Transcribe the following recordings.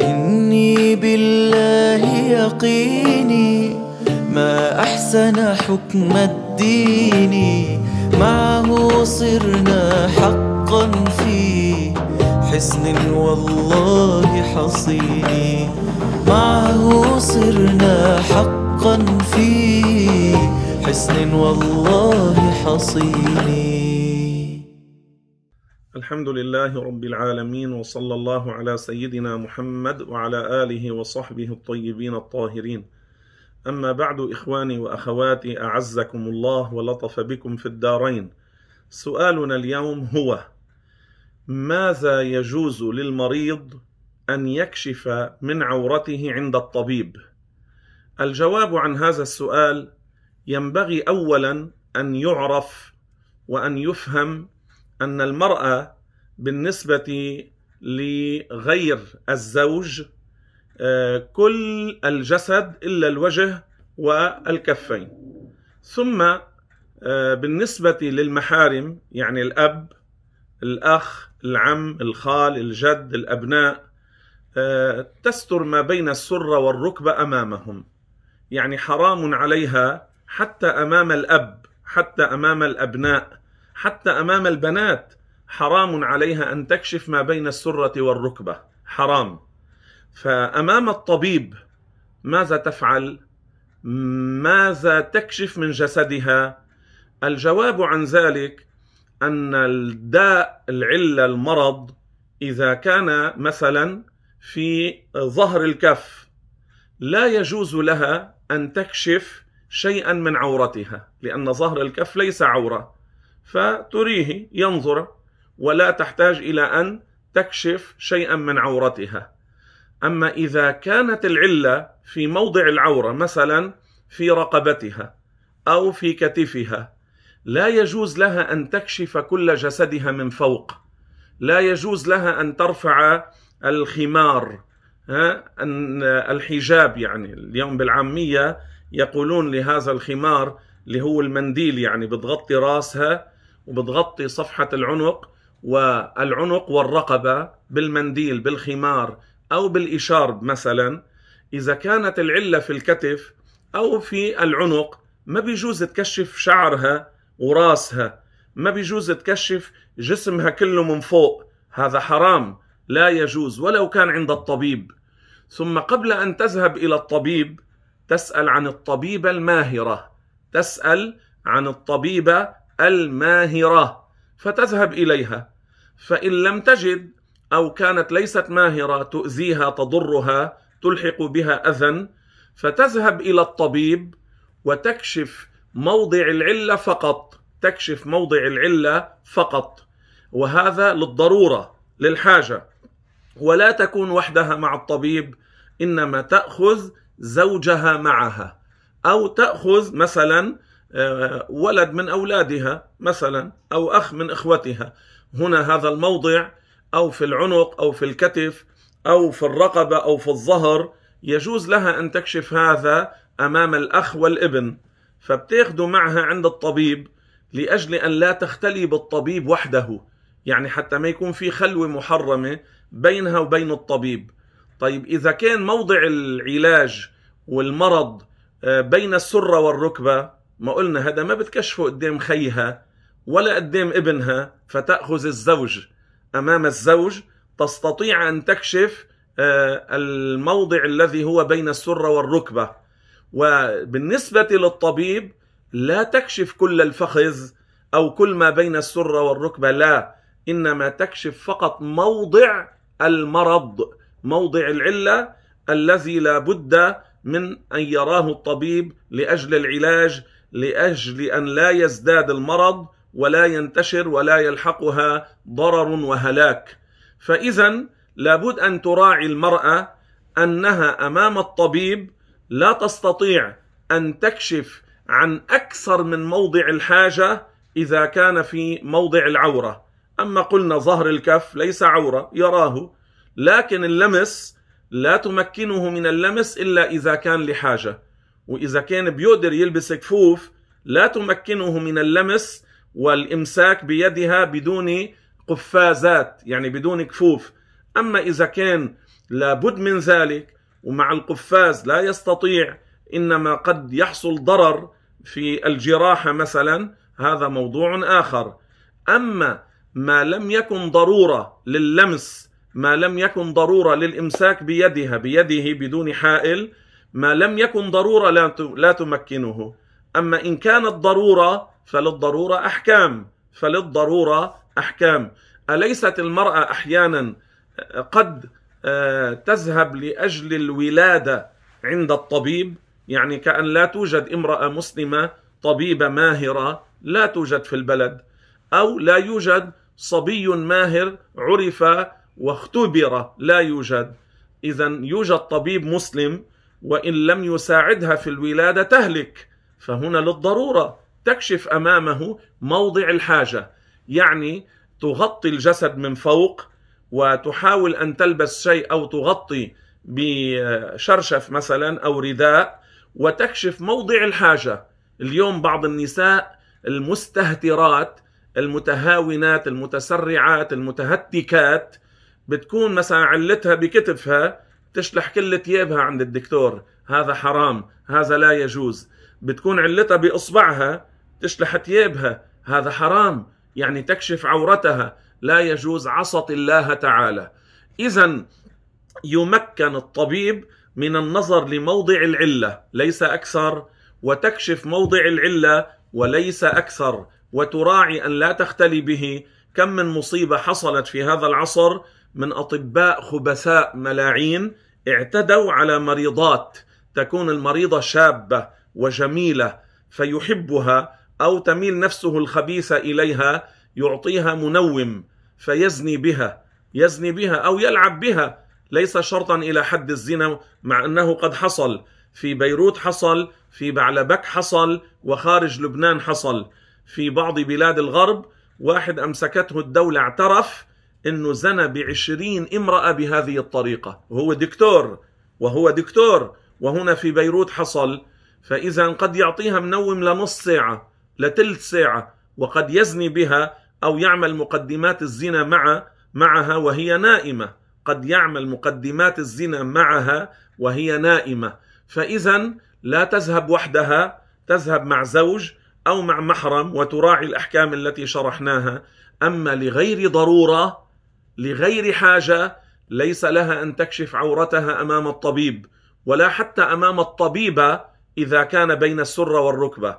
إني بالله يقيني ما أحسن حكم الدين معه صرنا حقا في حسن والله حصيني معه صرنا حقا في حسن والله حصيني الحمد لله رب العالمين وصلى الله على سيدنا محمد وعلى اله وصحبه الطيبين الطاهرين. اما بعد اخواني واخواتي اعزكم الله ولطف بكم في الدارين. سؤالنا اليوم هو: ماذا يجوز للمريض ان يكشف من عورته عند الطبيب؟ الجواب عن هذا السؤال ينبغي اولا ان يعرف وان يفهم ان المراه بالنسبه لغير الزوج آه، كل الجسد الا الوجه والكفين ثم آه، بالنسبه للمحارم يعني الاب الاخ العم الخال الجد الابناء آه، تستر ما بين السره والركبه امامهم يعني حرام عليها حتى امام الاب حتى امام الابناء حتى امام البنات حرام عليها ان تكشف ما بين السره والركبه حرام فامام الطبيب ماذا تفعل ماذا تكشف من جسدها الجواب عن ذلك ان الداء العله المرض اذا كان مثلا في ظهر الكف لا يجوز لها ان تكشف شيئا من عورتها لان ظهر الكف ليس عوره فتريه ينظر ولا تحتاج إلى أن تكشف شيئا من عورتها أما إذا كانت العلة في موضع العورة مثلا في رقبتها أو في كتفها لا يجوز لها أن تكشف كل جسدها من فوق لا يجوز لها أن ترفع الخمار ها أن الحجاب يعني اليوم بالعامية يقولون لهذا الخمار اللي هو المنديل يعني بتغطي راسها وبتغطي صفحة العنق والعنق والرقبة بالمنديل بالخمار أو بالإشارب مثلا إذا كانت العلة في الكتف أو في العنق ما بيجوز تكشف شعرها وراسها ما بيجوز تكشف جسمها كله من فوق هذا حرام لا يجوز ولو كان عند الطبيب ثم قبل أن تذهب إلى الطبيب تسأل عن الطبيبة الماهرة تسأل عن الطبيبة الماهرة فتذهب إليها فإن لم تجد أو كانت ليست ماهرة تؤذيها تضرها تلحق بها أذى فتذهب إلى الطبيب وتكشف موضع العلة فقط تكشف موضع العلة فقط وهذا للضرورة للحاجة ولا تكون وحدها مع الطبيب إنما تأخذ زوجها معها أو تأخذ مثلا آه، ولد من أولادها مثلا أو أخ من إخوتها هنا هذا الموضع أو في العنق أو في الكتف أو في الرقبة أو في الظهر يجوز لها أن تكشف هذا أمام الأخ والابن فبتاخده معها عند الطبيب لأجل أن لا تختلي بالطبيب وحده يعني حتى ما يكون في خلوة محرمة بينها وبين الطبيب طيب إذا كان موضع العلاج والمرض آه، بين السرة والركبة ما قلنا هذا ما بتكشفه قدام خيها ولا قدام ابنها فتأخذ الزوج أمام الزوج تستطيع أن تكشف آه، الموضع الذي هو بين السرة والركبة وبالنسبة للطبيب لا تكشف كل الفخذ أو كل ما بين السرة والركبة لا إنما تكشف فقط موضع المرض موضع العلة الذي لا بد من أن يراه الطبيب لأجل العلاج لاجل ان لا يزداد المرض ولا ينتشر ولا يلحقها ضرر وهلاك فاذا لابد ان تراعي المراه انها امام الطبيب لا تستطيع ان تكشف عن اكثر من موضع الحاجه اذا كان في موضع العوره اما قلنا ظهر الكف ليس عوره يراه لكن اللمس لا تمكنه من اللمس الا اذا كان لحاجه واذا كان بيقدر يلبس كفوف لا تمكنه من اللمس والامساك بيدها بدون قفازات يعني بدون كفوف اما اذا كان لابد من ذلك ومع القفاز لا يستطيع انما قد يحصل ضرر في الجراحه مثلا هذا موضوع اخر اما ما لم يكن ضروره لللمس ما لم يكن ضروره للامساك بيدها بيده بدون حائل ما لم يكن ضروره لا لا تمكنه اما ان كانت ضروره فللضروره احكام فللضروره احكام اليست المراه احيانا آه، قد آه، تذهب لاجل الولاده عند الطبيب يعني كأن لا توجد امرأة مسلمة طبيبة ماهرة لا توجد في البلد أو لا يوجد صبي ماهر عرف واختبر لا يوجد إذا يوجد طبيب مسلم وان لم يساعدها في الولاده تهلك فهنا للضروره تكشف امامه موضع الحاجه يعني تغطي الجسد من فوق وتحاول ان تلبس شيء او تغطي بشرشف مثلا او رداء وتكشف موضع الحاجه اليوم بعض النساء المستهترات المتهاونات المتسرعات المتهتكات بتكون مثلا علتها بكتفها تشلح كل ثيابها عند الدكتور هذا حرام هذا لا يجوز بتكون علتها بإصبعها تشلح ثيابها هذا حرام يعني تكشف عورتها لا يجوز عصت الله تعالى إذا يمكن الطبيب من النظر لموضع العلة ليس أكثر وتكشف موضع العلة وليس أكثر وتراعي أن لا تختلي به كم من مصيبة حصلت في هذا العصر من اطباء خبثاء ملاعين اعتدوا على مريضات تكون المريضه شابه وجميله فيحبها او تميل نفسه الخبيثه اليها يعطيها منوم فيزني بها يزني بها او يلعب بها ليس شرطا الى حد الزنا مع انه قد حصل في بيروت حصل في بعلبك حصل وخارج لبنان حصل في بعض بلاد الغرب واحد امسكته الدوله اعترف انه زنى بعشرين امرأة بهذه الطريقة وهو دكتور وهو دكتور وهنا في بيروت حصل فإذا قد يعطيها منوم لنص ساعة لثلث ساعة وقد يزني بها أو يعمل مقدمات الزنا مع معها وهي نائمة قد يعمل مقدمات الزنا معها وهي نائمة فإذا لا تذهب وحدها تذهب مع زوج أو مع محرم وتراعي الأحكام التي شرحناها أما لغير ضرورة لغير حاجه ليس لها ان تكشف عورتها امام الطبيب ولا حتى امام الطبيبه اذا كان بين السره والركبه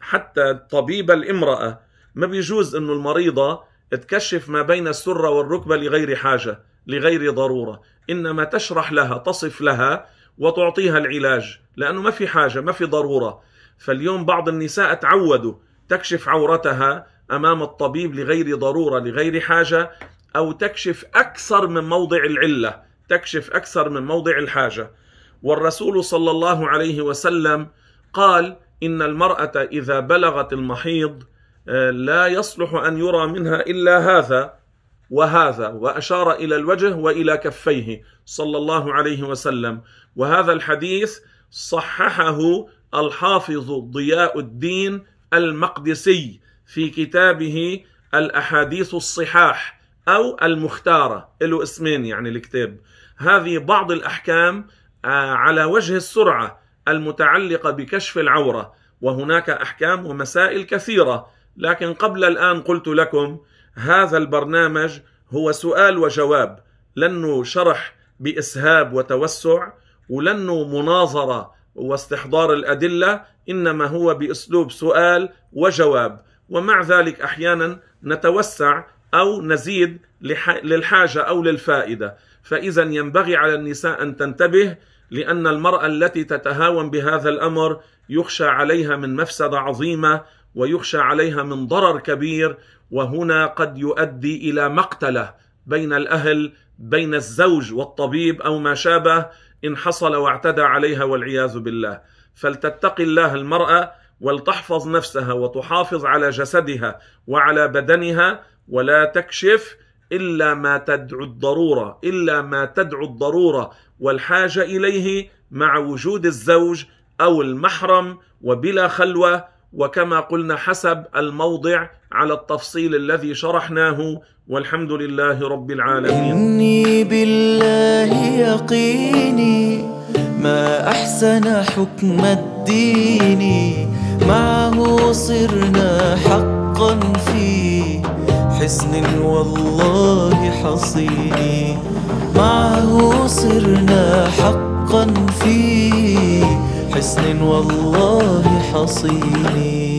حتى الطبيبه الامراه ما بيجوز انه المريضه تكشف ما بين السره والركبه لغير حاجه لغير ضروره انما تشرح لها تصف لها وتعطيها العلاج لانه ما في حاجه ما في ضروره فاليوم بعض النساء تعودوا تكشف عورتها امام الطبيب لغير ضروره لغير حاجه أو تكشف أكثر من موضع العلة تكشف أكثر من موضع الحاجة والرسول صلى الله عليه وسلم قال إن المرأة إذا بلغت المحيض آه، لا يصلح أن يرى منها إلا هذا وهذا وأشار إلى الوجه وإلى كفيه صلى الله عليه وسلم وهذا الحديث صححه الحافظ ضياء الدين المقدسي في كتابه الأحاديث الصحاح أو المختارة له اسمين يعني الكتاب هذه بعض الأحكام آه، على وجه السرعة المتعلقة بكشف العورة وهناك أحكام ومسائل كثيرة لكن قبل الآن قلت لكم هذا البرنامج هو سؤال وجواب لأنه شرح بإسهاب وتوسع ولأنه مناظرة واستحضار الأدلة إنما هو بأسلوب سؤال وجواب ومع ذلك أحيانا نتوسع أو نزيد للحاجة أو للفائدة فإذا ينبغي على النساء أن تنتبه لأن المرأة التي تتهاون بهذا الأمر يخشى عليها من مفسدة عظيمة ويخشى عليها من ضرر كبير وهنا قد يؤدي إلى مقتله بين الأهل بين الزوج والطبيب أو ما شابه إن حصل واعتدى عليها والعياذ بالله فلتتقي الله المرأة ولتحفظ نفسها وتحافظ على جسدها وعلى بدنها ولا تكشف إلا ما تدعو الضرورة إلا ما تدعو الضرورة والحاجة إليه مع وجود الزوج أو المحرم وبلا خلوة وكما قلنا حسب الموضع على التفصيل الذي شرحناه والحمد لله رب العالمين إني بالله يقيني ما أحسن حكم الدين معه صرنا حقا فيه حسن والله حصيني معه صرنا حقا فيه حسن والله حصيني